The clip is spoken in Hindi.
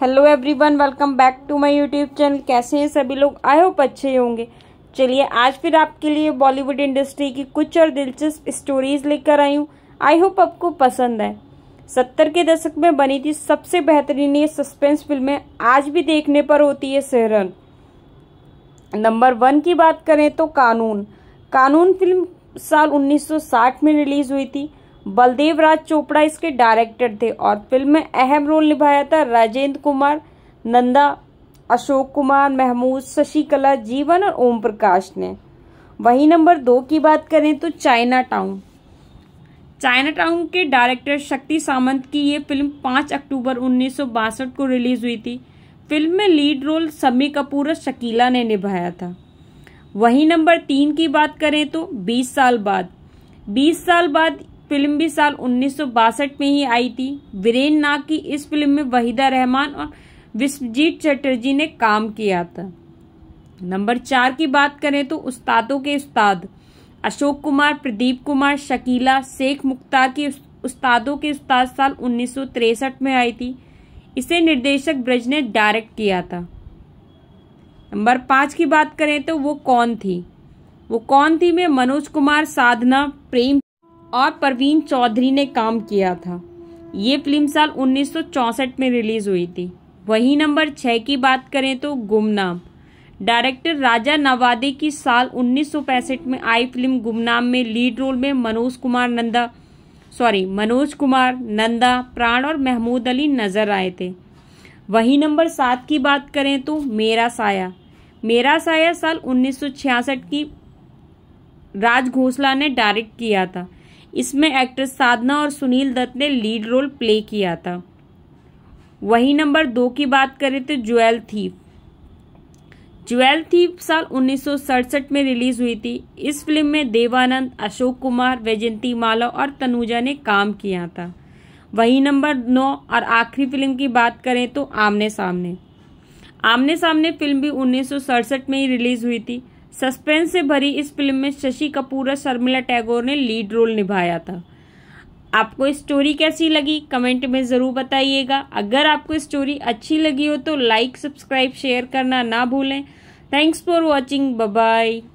hello everyone welcome back to my YouTube channel कैसे हैं सभी लोग आई होप अच्छे होंगे चलिए आज फिर आपके लिए बॉलीवुड इंडस्ट्री की कुछ और दिलचस्प स्टोरीज लेकर आई हूँ आई होप आपको पसंद है सत्तर के दशक में बनी थी सबसे बेहतरीन ये सस्पेंस फिल्में आज भी देखने पर होती है सेहरन नंबर वन की बात करें तो कानून कानून फिल्म साल उन्नीस में रिलीज हुई थी बलदेव राज चोपड़ा इसके डायरेक्टर थे और फिल्म में अहम रोल निभाया था राजेंद्र कुमार नंदा अशोक कुमार महमूद शशिकला जीवन और ओम प्रकाश ने वहीं नंबर दो की बात करें तो चाइना टाउन चाइना टाउन के डायरेक्टर शक्ति सामंत की ये फिल्म 5 अक्टूबर उन्नीस को रिलीज हुई थी फिल्म में लीड रोल सम्मी कपूर और शकीला ने निभाया था वहीं नंबर तीन की बात करें तो 20 साल बाद 20 साल बाद फिल्म भी साल उन्नीस में ही आई थी वीरेन नाग की इस फिल्म में वहीदा रहमान और विश्वजीत चटर्जी ने काम किया था नंबर चार की बात करें तो उस्तादों के उस्ताद अशोक कुमार प्रदीप कुमार शकीला शेख मुख्तार की उस्तादों के उस्ताद साल उन्नीस में आई थी इसे निर्देशक ब्रज ने डायरेक्ट किया था नंबर पांच की बात करें तो वो कौन थी वो कौन थी में मनोज कुमार साधना प्रेम और परवीन चौधरी ने काम किया था ये फिल्म साल 1964 में रिलीज हुई थी वहीं नंबर छः की बात करें तो गुमनाम डायरेक्टर राजा नवादे की साल उन्नीस में आई फिल्म गुमनाम में लीड रोल में मनोज कुमार नंदा सॉरी मनोज कुमार नंदा प्राण और महमूद अली नजर आए थे वहीं नंबर सात की बात करें तो मेरा साया मेरा साया साल 1966 की राज घोसला ने डायरेक्ट किया था इसमें एक्ट्रेस साधना और सुनील दत्त ने लीड रोल प्ले किया था वहीं नंबर दो की बात करें तो ज्वेल थीप ज्वेल थीप साल उन्नीस में रिलीज हुई थी इस फिल्म में देवानंद अशोक कुमार वैजंती माला और तनुजा ने काम किया था वही नंबर नौ और आखिरी फिल्म की बात करें तो आमने सामने आमने सामने फिल्म भी उन्नीस में ही रिलीज हुई थी सस्पेंस से भरी इस फिल्म में शशि कपूर और शर्मिला टैगोर ने लीड रोल निभाया था आपको स्टोरी कैसी लगी कमेंट में ज़रूर बताइएगा अगर आपको स्टोरी अच्छी लगी हो तो लाइक सब्सक्राइब शेयर करना ना भूलें थैंक्स फॉर वॉचिंग बाय